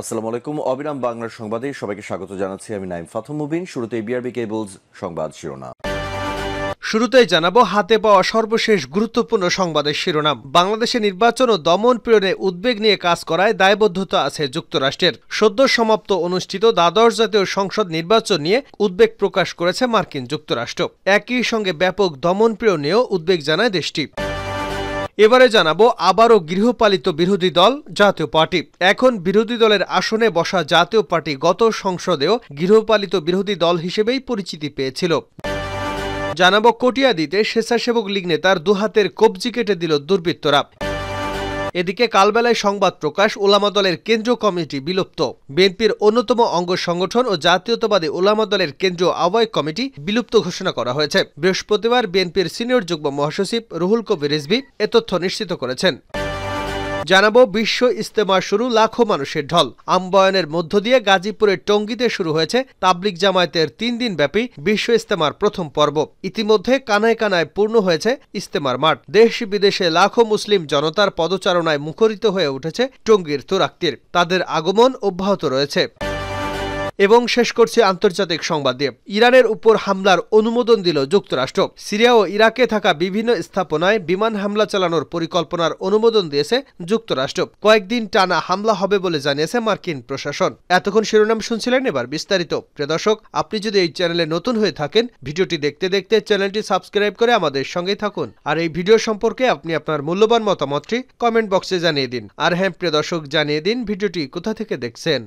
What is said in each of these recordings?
আসসালামু আলাইকুম অবিরাম বাংলার সংবাদে সবাইকে স্বাগত জানাচ্ছি আমি নাইম মুবিন শুরুতে বিআরবি কেবলস সংবাদ শিরোনাম শুরুতেই জানাবো হাতে পাওয়া সর্বশেষ গুরুত্বপূর্ণ সংবাদের শিরোনাম বাংলাদেশে নির্বাচন ও দমন পীড়নে উদ্বেগ নিয়ে কাজ করায় দায়বদ্ধতা আছে যুক্তরাষ্ট্রের সদ্য সমাপ্ত অনুষ্ঠিত দ্বাদশ জাতীয় সংসদ নির্বাচন নিয়ে উদ্বেগ প্রকাশ করেছে মার্কিন যুক্তরাষ্ট্র একই সঙ্গে ব্যাপক দমন দমনপীড়নেও উদ্বেগ জানায় দেশটি এবারে জানাবো আবারও গৃহপালিত বিরোধী দল জাতীয় পার্টি এখন বিরোধী দলের আসনে বসা জাতীয় পার্টি গত সংসদেও গৃহপালিত বিরোধী দল হিসেবেই পরিচিতি পেয়েছিল জানাবো কটিয়াদিতে স্বেচ্ছাসেবক লীগ নেতার দুহাতের কবজি কেটে দিল দুর্বৃত্তরা এদিকে কালবেলায় সংবাদ প্রকাশ ওলামা দলের কেন্দ্রীয় কমিটি বিলুপ্ত বিএনপির অন্যতম অঙ্গ সংগঠন ও জাতীয়তাবাদী ওলামা দলের কেন্দ্রীয় আহ্বায়ক কমিটি বিলুপ্ত ঘোষণা করা হয়েছে বৃহস্পতিবার বিএনপির সিনিয়র যুগ্ম মহাসচিব রুহুল কবির রিজভি এ তথ্য নিশ্চিত করেছেন জানাবো বিশ্ব ইস্তেমা শুরু লাখো মানুষের ঢল আম্বায়নের মধ্য দিয়ে গাজীপুরের টঙ্গিতে শুরু হয়েছে তাবলিক জামায়াতের তিন দিন ব্যাপী বিশ্ব ইস্তেমার প্রথম পর্ব ইতিমধ্যে কানায় কানায় পূর্ণ হয়েছে ইস্তেমার মাঠ দেশ বিদেশে লাখো মুসলিম জনতার পদচারণায় মুখরিত হয়ে উঠেছে টঙ্গীর তোরাক্তির তাদের আগমন অব্যাহত রয়েছে এবং শেষ করছে আন্তর্জাতিক সংবাদ দিয়ে ইরানের উপর হামলার অনুমোদন দিল যুক্তরাষ্ট্র সিরিয়া ও ইরাকে থাকা বিভিন্ন স্থাপনায় বিমান হামলা চালানোর পরিকল্পনার অনুমোদন দিয়েছে যুক্তরাষ্ট্র কয়েকদিন টানা হামলা হবে বলে জানিয়েছে মার্কিন প্রশাসন এতক্ষণ শিরোনাম শুনছিলেন এবার বিস্তারিত প্রিয়দর্শক আপনি যদি এই চ্যানেলে নতুন হয়ে থাকেন ভিডিওটি দেখতে দেখতে চ্যানেলটি সাবস্ক্রাইব করে আমাদের সঙ্গেই থাকুন আর এই ভিডিও সম্পর্কে আপনি আপনার মূল্যবান মতামতটি কমেন্ট বক্সে জানিয়ে দিন আর হ্যাঁ প্রিয় দর্শক জানিয়ে দিন ভিডিওটি কোথা থেকে দেখছেন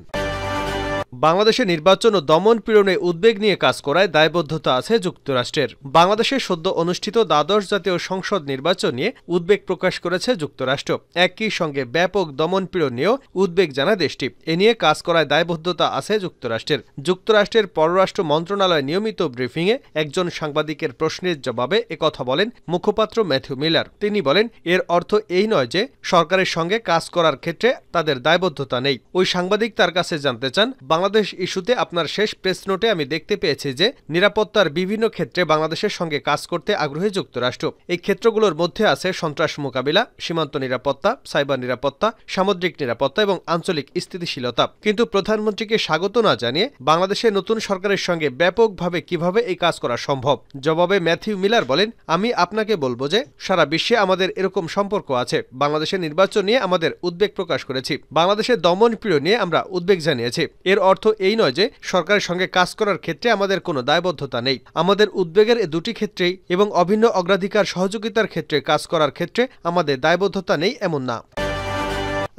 বাংলাদেশে নির্বাচন ও দমন পীড়নে উদ্বেগ নিয়ে কাজ করায় দায়বদ্ধতা আছে যুক্তরাষ্ট্রের বাংলাদেশে সদ্য অনুষ্ঠিত দ্বাদশ জাতীয় সংসদ নির্বাচন নিয়ে উদ্বেগ প্রকাশ করেছে যুক্তরাষ্ট্র একই সঙ্গে ব্যাপক দমন পীড়ন নিয়েও উদ্বেগ জানায় দেশটি এ নিয়ে কাজ করায় দায়বদ্ধতা আছে যুক্তরাষ্ট্রের যুক্তরাষ্ট্রের পররাষ্ট্র মন্ত্রণালয় নিয়মিত ব্রিফিংয়ে একজন সাংবাদিকের প্রশ্নের জবাবে একথা বলেন মুখপাত্র ম্যাথিউ মিলার তিনি বলেন এর অর্থ এই নয় যে সরকারের সঙ্গে কাজ করার ক্ষেত্রে তাদের দায়বদ্ধতা নেই ওই সাংবাদিক তার কাছে জানতে চান বাংলাদেশ ইস্যুতে আপনার শেষ প্রেস নোটে আমি দেখতে পেয়েছি যে নিরাপত্তার বিভিন্ন ক্ষেত্রে বাংলাদেশের সঙ্গে কাজ করতে আগ্রহী যুক্তরাষ্ট্র এই ক্ষেত্রগুলোর মধ্যে আছে সন্ত্রাস মোকাবিলা সীমান্ত নিরাপত্তা সাইবার নিরাপত্তা সামুদ্রিক নিরাপত্তা এবং আঞ্চলিক স্থিতিশীলতা কিন্তু প্রধানমন্ত্রীকে স্বাগত না জানিয়ে বাংলাদেশের নতুন সরকারের সঙ্গে ব্যাপকভাবে কিভাবে এই কাজ করা সম্ভব জবাবে ম্যাথিউ মিলার বলেন আমি আপনাকে বলবো যে সারা বিশ্বে আমাদের এরকম সম্পর্ক আছে বাংলাদেশের নির্বাচন নিয়ে আমাদের উদ্বেগ প্রকাশ করেছি বাংলাদেশের দমনপ্রিয় নিয়ে আমরা উদ্বেগ জানিয়েছি এর অর্থ এই নয় যে সরকারের সঙ্গে কাজ করার ক্ষেত্রে আমাদের কোনো দায়বদ্ধতা নেই আমাদের উদ্বেগের এ দুটি ক্ষেত্রেই এবং অভিন্ন অগ্রাধিকার সহযোগিতার ক্ষেত্রে কাজ করার ক্ষেত্রে আমাদের দায়বদ্ধতা নেই এমন না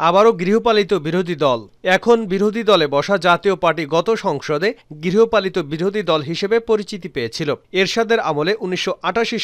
আবারও গৃহপালিত বিরোধী দল এখন বিরোধী দলে বসা জাতীয় পার্টি গত সংসদে গৃহপালিত বিরোধী দল হিসেবে পরিচিতি পেয়েছিল এরশাদের আমলে উনিশশো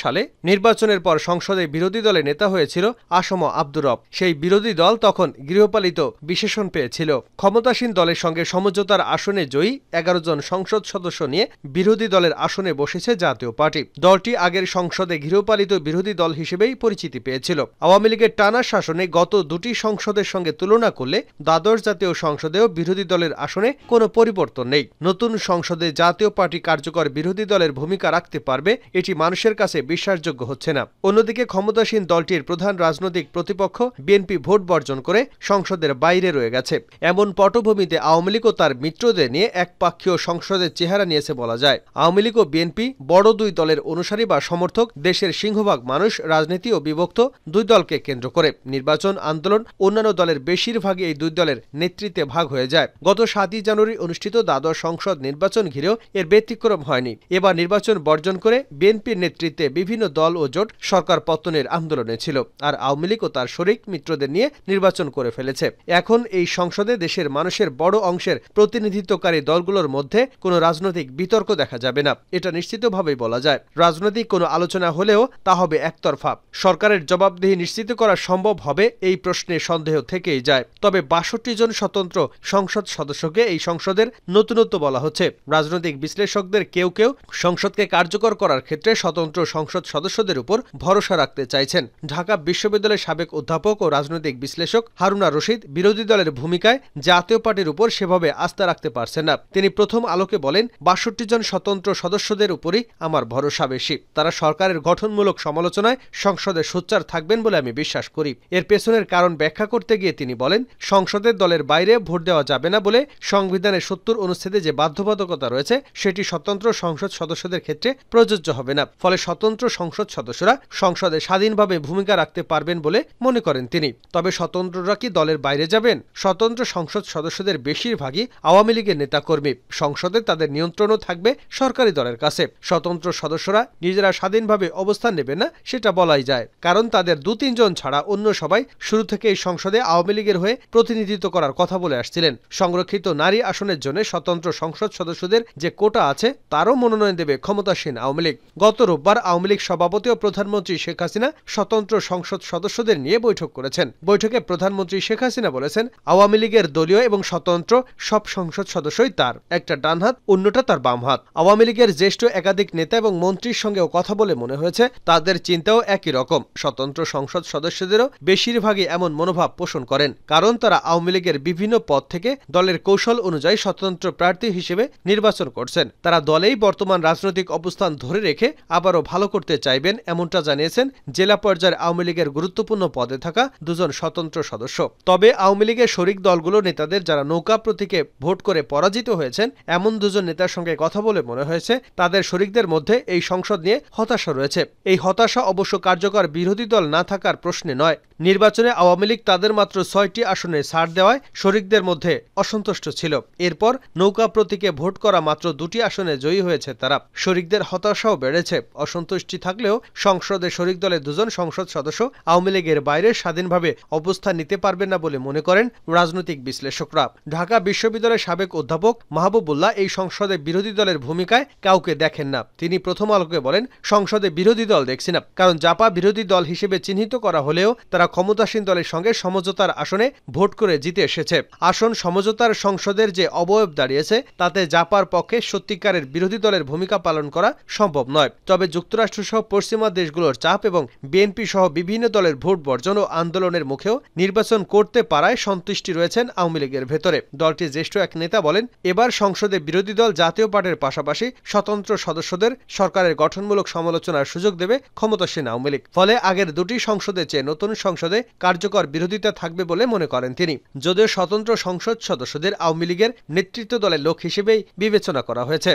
সালে নির্বাচনের পর সংসদে বিরোধী দলে নেতা হয়েছিল আসম আব্দুর রব সেই বিরোধী দল তখন গৃহপালিত বিশেষণ পেয়েছিল ক্ষমতাসীন দলের সঙ্গে সমঝোতার আসনে জয়ী এগারো জন সংসদ সদস্য নিয়ে বিরোধী দলের আসনে বসেছে জাতীয় পার্টি দলটি আগের সংসদে গৃহপালিত বিরোধী দল হিসেবেই পরিচিতি পেয়েছিল আওয়ামী লীগের টানা শাসনে গত দুটি সংসদের সঙ্গে সঙ্গে তুলনা করলে দ্বাদশ জাতীয় সংসদেও বিরোধী দলের আসনে কোনো পরিবর্তন নেই নতুন সংসদে জাতীয় পার্টি কার্যকর বিরোধী দলের ভূমিকা রাখতে পারবে এটি মানুষের কাছে বিশ্বাসযোগ্য হচ্ছে না অন্যদিকে ক্ষমতাসীন দলটির প্রধান রাজনৈতিক প্রতিপক্ষ বিএনপি ভোট বর্জন করে সংসদের বাইরে রয়ে গেছে এমন পটভূমিতে আওয়ামী লীগ ও তার মিত্রদের নিয়ে একপাক্ষীয় সংসদের চেহারা নিয়েছে বলা যায় আওয়ামী লীগ ও বিএনপি বড় দুই দলের অনুসারী বা সমর্থক দেশের সিংহভাগ মানুষ রাজনীতি ও বিভক্ত দুই দলকে কেন্দ্র করে নির্বাচন আন্দোলন অন্যান্য দলের দলের বেশিরভাগই এই দুই দলের নেতৃত্বে ভাগ হয়ে যায় গত সাতই জানুয়ারি অনুষ্ঠিত দ্বাদশ সংসদ নির্বাচন ঘিরেও এর ব্যতিক্রম হয়নি এবার নির্বাচন বর্জন করে বিএনপির নেতৃত্বে বিভিন্ন দল ও জোট সরকার পতনের আন্দোলনে ছিল আর আওয়ামী লীগ ও তার শরিক মিত্রদের নিয়ে নির্বাচন করে ফেলেছে এখন এই সংসদে দেশের মানুষের বড় অংশের প্রতিনিধিত্বকারী দলগুলোর মধ্যে কোনো রাজনৈতিক বিতর্ক দেখা যাবে না এটা নিশ্চিতভাবেই বলা যায় রাজনৈতিক কোনো আলোচনা হলেও তা হবে একতরফা সরকারের জবাবদিহি নিশ্চিত করা সম্ভব হবে এই প্রশ্নে সন্দেহ থেকে থেকেই যায় তবে বাষট্টি জন স্বতন্ত্র সংসদ সদস্যকে এই সংসদের নতুনত্ব বলা হচ্ছে রাজনৈতিক বিশ্লেষকদের কেউ কেউ সংসদকে কার্যকর করার ক্ষেত্রে স্বতন্ত্র সংসদ সদস্যদের উপর ভরসা রাখতে চাইছেন ঢাকা বিশ্ববিদ্যালয়ের সাবেক অধ্যাপক ও রাজনৈতিক বিশ্লেষক হারুনা রশিদ বিরোধী দলের ভূমিকায় জাতীয় পার্টির উপর সেভাবে আস্থা রাখতে পারছেন না তিনি প্রথম আলোকে বলেন বাষট্টি জন স্বতন্ত্র সদস্যদের উপরই আমার ভরসা বেশি তারা সরকারের গঠনমূলক সমালোচনায় সংসদে সোচ্চার থাকবেন বলে আমি বিশ্বাস করি এর পেছনের কারণ ব্যাখ্যা করতে গিয়ে গিয়ে তিনি বলেন সংসদের দলের বাইরে ভোট দেওয়া যাবে না বলে সংবিধানের সত্তর অনুচ্ছেদে যে বাধ্যবাধকতা রয়েছে সেটি স্বতন্ত্র সংসদ সদস্যদের ক্ষেত্রে প্রযোজ্য হবে না ফলে স্বতন্ত্র সংসদ সদস্যরা সংসদে স্বাধীনভাবে ভূমিকা রাখতে পারবেন বলে মনে করেন তিনি তবে স্বতন্ত্ররা কি দলের বাইরে যাবেন স্বতন্ত্র সংসদ সদস্যদের বেশিরভাগই আওয়ামী লীগের নেতাকর্মী সংসদে তাদের নিয়ন্ত্রণও থাকবে সরকারি দলের কাছে স্বতন্ত্র সদস্যরা নিজেরা স্বাধীনভাবে অবস্থান নেবে না সেটা বলাই যায় কারণ তাদের দু তিনজন ছাড়া অন্য সবাই শুরু থেকেই সংসদে আওয়ামী আওয়ামী লীগের হয়ে প্রতিনিধিত্ব করার কথা বলে আসছিলেন সংরক্ষিত নারী আসনের জন্য স্বতন্ত্র সংসদ সদস্যদের যে কোটা আছে তারও মনোনয়ন দেবে ক্ষমতাসীন আওয়ামী লীগ গত রোববার আওয়ামী লীগ সভাপতি ও প্রধানমন্ত্রী শেখ হাসিনা স্বতন্ত্র সংসদ সদস্যদের নিয়ে বৈঠক করেছেন বৈঠকে প্রধানমন্ত্রী শেখ হাসিনা বলেছেন আওয়ামী লীগের দলীয় এবং স্বতন্ত্র সব সংসদ সদস্যই তার একটা ডান হাত অন্যটা তার বাম হাত আওয়ামী লীগের জ্যেষ্ঠ একাধিক নেতা এবং মন্ত্রীর সঙ্গেও কথা বলে মনে হয়েছে তাদের চিন্তাও একই রকম স্বতন্ত্র সংসদ সদস্যদেরও বেশিরভাগই এমন মনোভাব পোষণ করেন কারণ তারা আওয়ামী লীগের বিভিন্ন পদ থেকে দলের কৌশল অনুযায়ী স্বতন্ত্র প্রার্থী হিসেবে নির্বাচন করছেন তারা দলেই বর্তমান রাজনৈতিক অবস্থান ধরে রেখে আবারও ভালো করতে চাইবেন এমনটা জানিয়েছেন জেলা পর্যায়ের আওয়ামী লীগের গুরুত্বপূর্ণ পদে থাকা দুজন স্বতন্ত্র সদস্য তবে আওয়ামী লীগের শরিক দলগুলো নেতাদের যারা নৌকা প্রতীকে ভোট করে পরাজিত হয়েছেন এমন দুজন নেতার সঙ্গে কথা বলে মনে হয়েছে তাদের শরিকদের মধ্যে এই সংসদ নিয়ে হতাশা রয়েছে এই হতাশা অবশ্য কার্যকর বিরোধী দল না থাকার প্রশ্নে নয় নির্বাচনে আওয়ামী লীগ তাদের মাত্র ছয়টি আসনে ছাড় দেওয়ায় শরিকদের মধ্যে অসন্তুষ্ট ছিল এরপর নৌকা প্রতীকে ভোট করা মাত্র দুটি আসনে জয়ী হয়েছে তারা শরিকদের হতাশাও বেড়েছে অসন্তুষ্টি থাকলেও সংসদে শরিক দলের দুজন সংসদ সদস্য আওয়ামী লীগের বাইরে স্বাধীনভাবে অবস্থান নিতে পারবেন না বলে মনে করেন রাজনৈতিক বিশ্লেষকরা ঢাকা বিশ্ববিদ্যালয়ের সাবেক অধ্যাপক মাহবুবুল্লাহ এই সংসদে বিরোধী দলের ভূমিকায় কাউকে দেখেন না তিনি প্রথম আলোকে বলেন সংসদে বিরোধী দল দেখছি না কারণ জাপা বিরোধী দল হিসেবে চিহ্নিত করা হলেও তারা ক্ষমতাসীন দলের সঙ্গে সমঝোতা সমঝোতার আসনে ভোট করে জিতে এসেছে আসন সমঝোতার সংসদের যে অবয়ব দাঁড়িয়েছে তাতে জাপার পক্ষে সত্যিকারের বিরোধী দলের ভূমিকা পালন করা সম্ভব নয় তবে যুক্তরাষ্ট্র সহ পশ্চিমা দেশগুলোর চাপ এবং বিএনপি সহ বিভিন্ন দলের ভোট বর্জন ও আন্দোলনের মুখেও নির্বাচন করতে পারায় সন্তুষ্টি রয়েছেন আওয়ামী লীগের ভেতরে দলটির জ্যেষ্ঠ এক নেতা বলেন এবার সংসদে বিরোধী দল জাতীয় পার্টির পাশাপাশি স্বতন্ত্র সদস্যদের সরকারের গঠনমূলক সমালোচনার সুযোগ দেবে ক্ষমতাসীন আওয়ামী লীগ ফলে আগের দুটি সংসদে চেয়ে নতুন সংসদে কার্যকর বিরোধিতা থাকবে থাকবে বলে মনে করেন তিনি যদিও স্বতন্ত্র সংসদ সদস্যদের আওয়ামী লীগের নেতৃত্ব দলের লোক হিসেবেই বিবেচনা করা হয়েছে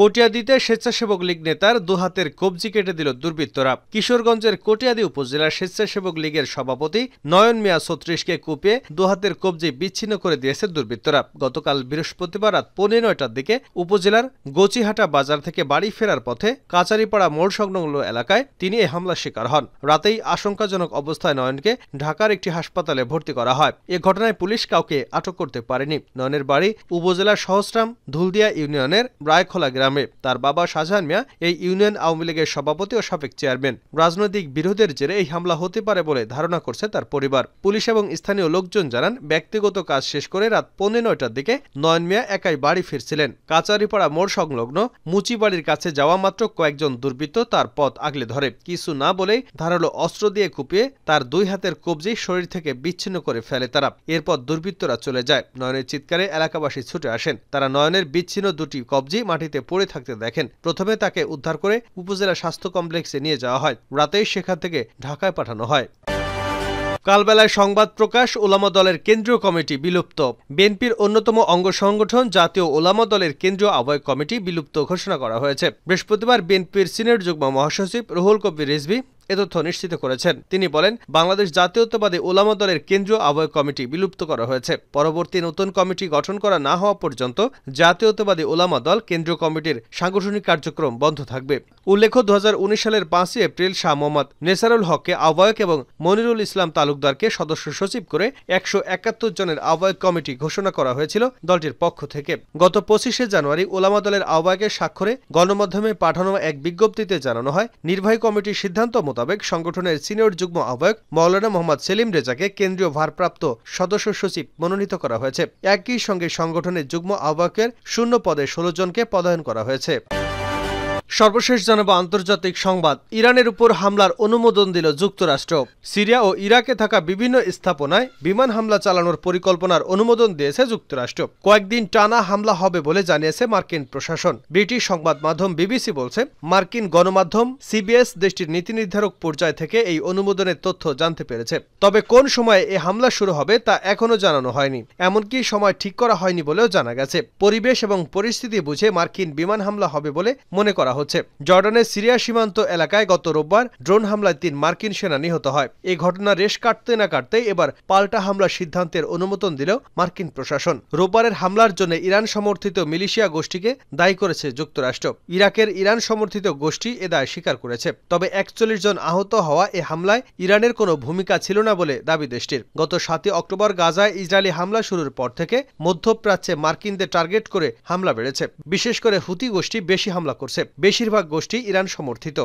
কটিয়াদিতে স্বেচ্ছাসেবক লীগ নেতার দুহাতের কবজি কেটে দিল দুর্বৃত্তরা কিশোরগঞ্জের কটিয়াদি উপজেলা স্বেচ্ছাসেবক লীগের সভাপতি নয়ন মিয়া ছত্রিশকে কুপিয়ে দুহাতের কবজি বিচ্ছিন্ন করে দিয়েছে দুর্বৃত্তরা গতকাল বৃহস্পতিবার রাত পনেরো নয়টার দিকে উপজেলার গোচিহাটা বাজার থেকে বাড়ি ফেরার পথে কাচারিপাড়া মোড় সংলগ্ন এলাকায় তিনি এ হামলার শিকার হন রাতেই আশঙ্কাজনক অবস্থায় নয়নকে ঢাকার একটি হাসপাতালে ভর্তি করা হয় এ ঘটনায় পুলিশ কাউকে আটক করতে পারেনি নয়নের বাড়ি উপজেলার সহস্রাম ধুলদিয়া ইউনিয়নের রায়খোলা গ্রাম গ্রামে তার বাবা শাহজাহান মিয়া এই ইউনিয়ন আওয়ামী লীগের সভাপতি ও সাবেক চেয়ারম্যান রাজনৈতিক বিরোধের জেরে এই হামলা হতে পারে বলে ধারণা করছে তার পরিবার পুলিশ এবং স্থানীয় লোকজন জানান ব্যক্তিগত কাজ শেষ করে রাত পৌনে নয়টার দিকে নয়ন মিয়া একাই বাড়ি ফিরছিলেন কাচারিপাড়া মোড় সংলগ্ন মুচিবাড়ির কাছে যাওয়া মাত্র কয়েকজন দুর্বৃত্ত তার পথ আগলে ধরে কিছু না বলেই ধারালো অস্ত্র দিয়ে কুপিয়ে তার দুই হাতের কবজি শরীর থেকে বিচ্ছিন্ন করে ফেলে তারা এরপর দুর্বৃত্তরা চলে যায় নয়নের চিৎকারে এলাকাবাসী ছুটে আসেন তারা নয়নের বিচ্ছিন্ন দুটি কবজি মাটিতে পড়ে পড়ে থাকতে দেখেন প্রথমে তাকে উদ্ধার করে উপজেলা স্বাস্থ্য কমপ্লেক্সে নিয়ে যাওয়া হয় রাতেই সেখান থেকে ঢাকায় পাঠানো হয় কালবেলায় সংবাদ প্রকাশ ওলামা দলের কেন্দ্রীয় কমিটি বিলুপ্ত বিএনপির অন্যতম অঙ্গ সংগঠন জাতীয় ওলামা দলের কেন্দ্রীয় আহ্বায়ক কমিটি বিলুপ্ত ঘোষণা করা হয়েছে বৃহস্পতিবার বিএনপির সিনেট যুগ্ম মহাসচিব রুহুল কবির রিজভি এ তথ্য নিশ্চিত করেছেন তিনি বলেন বাংলাদেশ জাতীয়তাবাদী ওলামা দলের কেন্দ্রীয় আহ্বায়ক কমিটি বিলুপ্ত করা হয়েছে পরবর্তী নতুন কমিটি গঠন করা না হওয়া পর্যন্ত জাতীয়তাবাদী ওলামা দল কেন্দ্রীয় কমিটির সাংগঠনিক কার্যক্রম বন্ধ থাকবে উল্লেখ্য দু সালের পাঁচই এপ্রিল শাহ মোহাম্মদ নেসারুল হককে আহ্বায়ক এবং মনিরুল ইসলাম তালুকদারকে সদস্য সচিব করে একশো একাত্তর জনের আহ্বায়ক কমিটি ঘোষণা করা হয়েছিল দলটির পক্ষ থেকে গত পঁচিশে জানুয়ারি ওলামা দলের আহ্বায়কের স্বাক্ষরে গণমাধ্যমে পাঠানো এক বিজ্ঞপ্তিতে জানানো হয় নির্বাহী কমিটির সিদ্ধান্ত মোতাবেক সংগঠনের সিনিয়র যুগ্ম আহ্বায়ক মৌলানা মোহাম্মদ সেলিম রেজাকে কেন্দ্রীয় ভারপ্রাপ্ত সদস্য সচিব মনোনীত করা হয়েছে একই সঙ্গে সংগঠনের যুগ্ম আহ্বায়কের শূন্য পদে ষোলো জনকে পদায়ন করা হয়েছে সর্বশেষ জানাবো আন্তর্জাতিক সংবাদ ইরানের উপর হামলার অনুমোদন দিল যুক্তরাষ্ট্র সিরিয়া ও ইরাকে থাকা বিভিন্ন স্থাপনায় বিমান হামলা চালানোর পরিকল্পনার অনুমোদন দিয়েছে যুক্তরাষ্ট্র কয়েকদিন টানা হামলা হবে বলে জানিয়েছে মার্কিন প্রশাসন ব্রিটিশ সংবাদ মাধ্যম বিবিসি বলছে মার্কিন গণমাধ্যম সিবিএস দেশটির নীতি নির্ধারক পর্যায় থেকে এই অনুমোদনের তথ্য জানতে পেরেছে তবে কোন সময়ে এ হামলা শুরু হবে তা এখনও জানানো হয়নি এমনকি সময় ঠিক করা হয়নি বলেও জানা গেছে পরিবেশ এবং পরিস্থিতি বুঝে মার্কিন বিমান হামলা হবে বলে মনে করা হচ্ছে জর্ডানের সিরিয়া সীমান্ত এলাকায় গত রোববার ড্রোন হামলায় তিন মার্কিন সেনা নিহত হয় এ ঘটনা রেশ কাটতে না কাটতে এবার পাল্টা হামলার সিদ্ধান্তের অনুমোদন দিল মার্কিন প্রশাসন রোববারের হামলার জন্য ইরান সমর্থিত মিলিশিয়া গোষ্ঠীকে দায়ী করেছে যুক্তরাষ্ট্র ইরাকের ইরান সমর্থিত গোষ্ঠী এ দায় স্বীকার করেছে তবে একচল্লিশ জন আহত হওয়া এ হামলায় ইরানের কোনো ভূমিকা ছিল না বলে দাবি দেশটির গত সাতই অক্টোবর গাজায় ইসরায়েলি হামলা শুরুর পর থেকে মধ্যপ্রাচ্যে মার্কিনদের টার্গেট করে হামলা বেড়েছে বিশেষ করে হুতি গোষ্ঠী বেশি হামলা করছে বেশিরভাগ গোষ্ঠী ইরান সমর্থিত